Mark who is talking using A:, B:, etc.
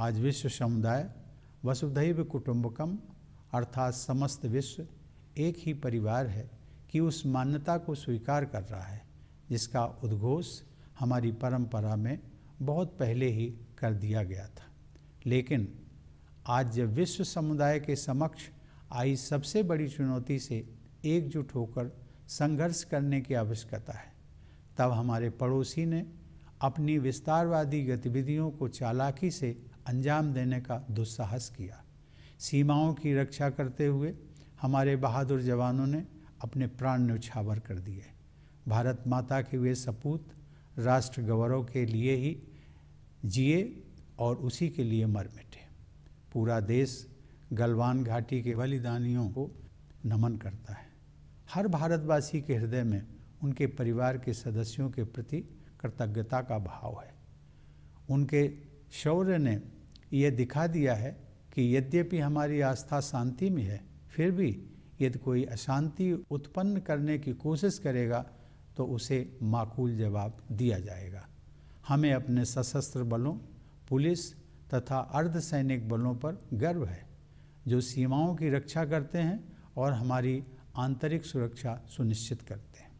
A: आज विश्व समुदाय वसुधैव कुटुंबकम अर्थात समस्त विश्व एक ही परिवार है कि उस मान्यता को स्वीकार कर रहा है जिसका उद्घोष हमारी परंपरा में बहुत पहले ही कर दिया गया था लेकिन आज जब विश्व समुदाय के समक्ष आई सबसे बड़ी चुनौती से एकजुट होकर संघर्ष करने की आवश्यकता है तब हमारे पड़ोसी ने अपनी विस्तारवादी गतिविधियों को चालाकी से अंजाम देने का दुस्साहस किया सीमाओं की रक्षा करते हुए हमारे बहादुर जवानों ने अपने प्राण न्यौछावर कर दिए भारत माता के वे सपूत राष्ट्र गौरव के लिए ही जिए और उसी के लिए मर मिटे पूरा देश गलवान घाटी के बलिदानियों को नमन करता है हर भारतवासी के हृदय में उनके परिवार के सदस्यों के प्रति कृतज्ञता का भाव है उनके शौर्य ने यह दिखा दिया है कि यद्यपि हमारी आस्था शांति में है फिर भी यदि कोई अशांति उत्पन्न करने की कोशिश करेगा तो उसे माकूल जवाब दिया जाएगा हमें अपने सशस्त्र बलों पुलिस तथा अर्धसैनिक बलों पर गर्व है जो सीमाओं की रक्षा करते हैं और हमारी आंतरिक सुरक्षा सुनिश्चित करते हैं